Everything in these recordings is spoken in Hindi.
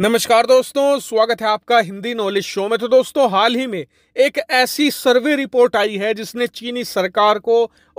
नमस्कार दोस्तों स्वागत है आपका हिंदी नॉलेज शो में तो दोस्तों हाल ही में एक ऐसी सर्वे रिपोर्ट आई है जिसने चीनी सरकार को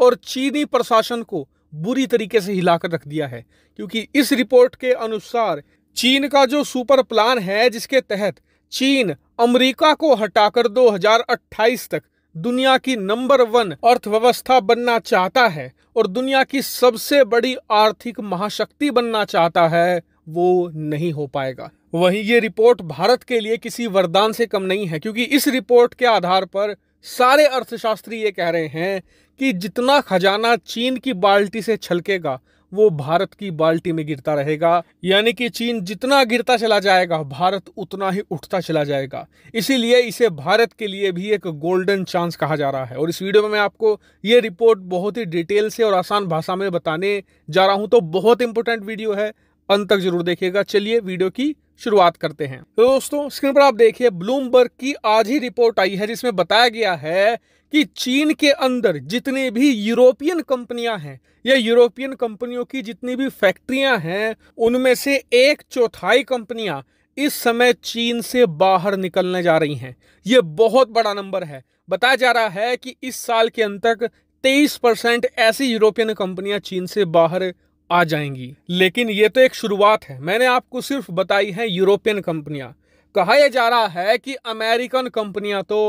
और चीनी प्रशासन को बुरी तरीके से हिलाकर रख दिया है क्योंकि इस रिपोर्ट के अनुसार चीन का जो सुपर प्लान है जिसके तहत चीन अमेरिका को हटाकर 2028 तक दुनिया की नंबर वन अर्थव्यवस्था बनना चाहता है और दुनिया की सबसे बड़ी आर्थिक महाशक्ति बनना चाहता है वो नहीं हो पाएगा वहीं ये रिपोर्ट भारत के लिए किसी वरदान से कम नहीं है क्योंकि इस रिपोर्ट के आधार पर सारे अर्थशास्त्री ये कह रहे हैं कि जितना खजाना चीन की बाल्टी से छलकेगा वो भारत की बाल्टी में गिरता रहेगा यानी कि चीन जितना गिरता चला जाएगा भारत उतना ही उठता चला जाएगा इसीलिए इसे भारत के लिए भी एक गोल्डन चांस कहा जा रहा है और इस वीडियो में मैं आपको ये रिपोर्ट बहुत ही डिटेल से और आसान भाषा में बताने जा रहा हूँ तो बहुत इंपॉर्टेंट वीडियो है अंत तक जरूर देखिएगा चलिए वीडियो की शुरुआत करते हैं तो दोस्तों स्क्रीन पर आप देखिए ब्लूमबर्ग की आज ही रिपोर्ट आई है जिसमें बताया गया है कि चीन के अंदर जितने भी यूरोपियन कंपनियां हैं या यूरोपियन कंपनियों की जितनी भी फैक्ट्रियां हैं उनमें से एक चौथाई कंपनियां इस समय चीन से बाहर निकलने जा रही हैं ये बहुत बड़ा नंबर है बताया जा रहा है कि इस साल के अंत तक तेईस परसेंट ऐसी यूरोपियन कंपनियां चीन से बाहर आ जाएंगी लेकिन ये तो एक शुरुआत है मैंने आपको सिर्फ बताई है यूरोपियन कंपनियां कहा यह जा रहा है कि अमेरिकन कंपनियां तो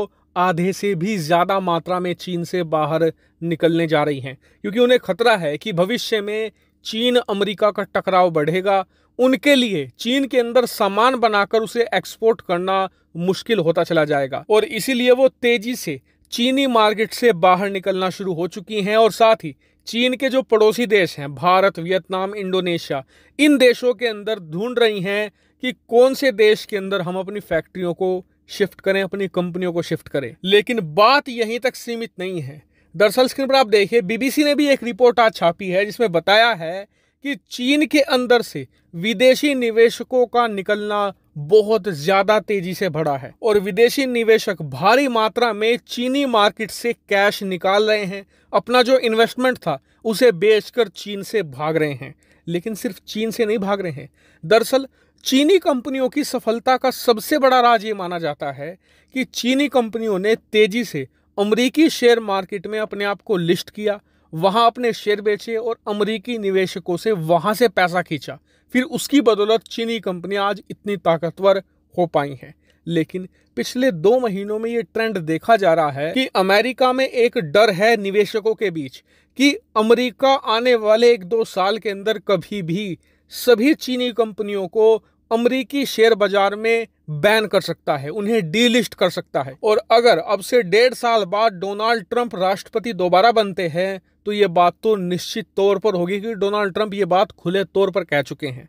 आधे से भी ज़्यादा मात्रा में चीन से बाहर निकलने जा रही हैं क्योंकि उन्हें खतरा है कि भविष्य में चीन अमेरिका का टकराव बढ़ेगा उनके लिए चीन के अंदर सामान बनाकर उसे एक्सपोर्ट करना मुश्किल होता चला जाएगा और इसीलिए वो तेज़ी से चीनी मार्केट से बाहर निकलना शुरू हो चुकी हैं और साथ ही चीन के जो पड़ोसी देश हैं भारत वियतनाम इंडोनेशिया इन देशों के अंदर ढूंढ रही हैं कि कौन से देश के अंदर हम अपनी फैक्ट्रियों को शिफ्ट करें अपनी कंपनियों को शिफ्ट करें लेकिन बात यहीं तक सीमित नहीं है दरअसल स्क्रीन पर आप देखिए बीबीसी ने भी एक रिपोर्ट आज छापी है जिसमें बताया है कि चीन के अंदर से विदेशी निवेशकों का निकलना बहुत ज़्यादा तेज़ी से बढ़ा है और विदेशी निवेशक भारी मात्रा में चीनी मार्केट से कैश निकाल रहे हैं अपना जो इन्वेस्टमेंट था उसे बेचकर चीन से भाग रहे हैं लेकिन सिर्फ चीन से नहीं भाग रहे हैं दरअसल चीनी कंपनियों की सफलता का सबसे बड़ा राज ये माना जाता है कि चीनी कंपनियों ने तेज़ी से अमरीकी शेयर मार्केट में अपने आप को लिस्ट किया वहाँ अपने शेयर बेचे और अमरीकी निवेशकों से वहाँ से पैसा खींचा फिर उसकी बदौलत चीनी कंपनियाँ आज इतनी ताकतवर हो पाई हैं लेकिन पिछले दो महीनों में ये ट्रेंड देखा जा रहा है कि अमेरिका में एक डर है निवेशकों के बीच कि अमेरिका आने वाले एक दो साल के अंदर कभी भी सभी चीनी कंपनियों को अमरीकी शेयर बाजार में बैन कर सकता है उन्हें डीलिस्ट कर सकता है और अगर अब से डेढ़ साल बाद डोनाल्ड ट्रंप राष्ट्रपति दोबारा बनते हैं तो ये बात तो निश्चित तौर पर होगी कि डोनाल्ड ट्रंप ये बात खुले तौर पर कह चुके हैं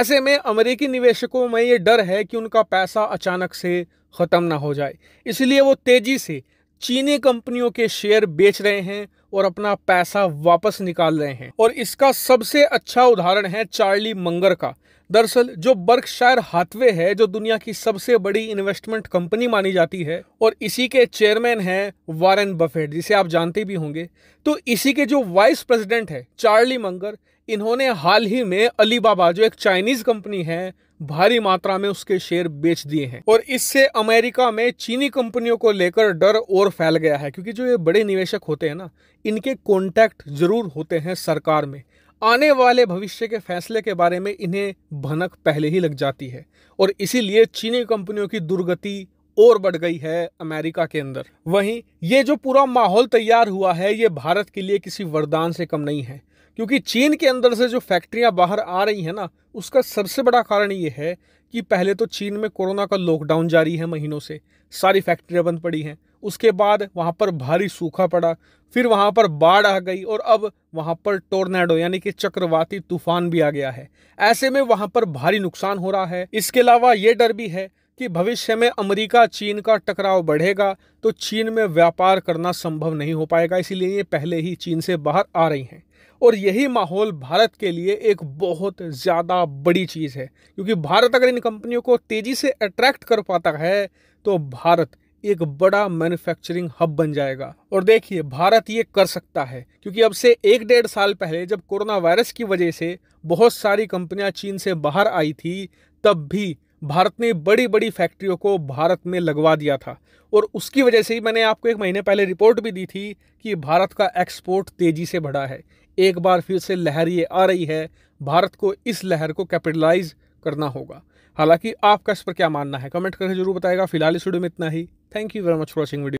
ऐसे में अमेरिकी निवेशकों में ये डर है कि उनका पैसा अचानक से ख़त्म ना हो जाए इसलिए वो तेज़ी से चीनी कंपनियों के शेयर बेच रहे हैं और अपना पैसा वापस निकाल रहे हैं और इसका सबसे अच्छा उदाहरण है चार्ली मंगर का दरअसल जो बर्कशायर हाथवे है जो दुनिया की सबसे बड़ी इन्वेस्टमेंट कंपनी मानी जाती है और इसी के चेयरमैन है वारेन बफेट जिसे आप जानते भी होंगे तो इसी के जो वाइस प्रेसिडेंट है चार्ली मंगर इन्होंने हाल ही में अलीबाबा जो एक चाइनीज कंपनी है भारी मात्रा में उसके शेयर बेच दिए हैं और इससे अमेरिका में चीनी कंपनियों को लेकर डर और फैल गया है क्योंकि जो ये बड़े निवेशक होते हैं ना इनके कॉन्टैक्ट जरूर होते हैं सरकार में आने वाले भविष्य के फैसले के बारे में इन्हें भनक पहले ही लग जाती है और इसीलिए चीनी कंपनियों की दुर्गति और बढ़ गई है अमेरिका के अंदर वहीं ये जो पूरा माहौल तैयार हुआ है ये भारत के लिए किसी वरदान से कम नहीं है क्योंकि चीन के अंदर से जो फैक्ट्रियां बाहर आ रही हैं ना उसका सबसे बड़ा कारण ये है कि पहले तो चीन में कोरोना का लॉकडाउन जारी है महीनों से सारी फैक्ट्रियां बंद पड़ी हैं उसके बाद वहाँ पर भारी सूखा पड़ा फिर वहाँ पर बाढ़ आ गई और अब वहाँ पर टोर्नेडो यानी कि चक्रवाती तूफान भी आ गया है ऐसे में वहाँ पर भारी नुकसान हो रहा है इसके अलावा ये डर भी है कि भविष्य में अमेरिका चीन का टकराव बढ़ेगा तो चीन में व्यापार करना संभव नहीं हो पाएगा इसीलिए ये पहले ही चीन से बाहर आ रही हैं और यही माहौल भारत के लिए एक बहुत ज़्यादा बड़ी चीज़ है क्योंकि भारत अगर इन कंपनियों को तेज़ी से अट्रैक्ट कर पाता है तो भारत एक बड़ा मैन्युफैक्चरिंग हब बन जाएगा और देखिए भारत ये कर सकता है क्योंकि अब से एक डेढ़ साल पहले जब कोरोना वायरस की वजह से बहुत सारी कंपनियां चीन से बाहर आई थी तब भी भारत ने बड़ी बड़ी फैक्ट्रियों को भारत में लगवा दिया था और उसकी वजह से ही मैंने आपको एक महीने पहले रिपोर्ट भी दी थी कि भारत का एक्सपोर्ट तेज़ी से बढ़ा है एक बार फिर से लहर ये आ रही है भारत को इस लहर को कैपिटलाइज करना होगा हालांकि आपका इस पर क्या मानना है कमेंट करके जरूर बताएगा फिलहाल इस वीडियो में इतना ही thank you very much for watching video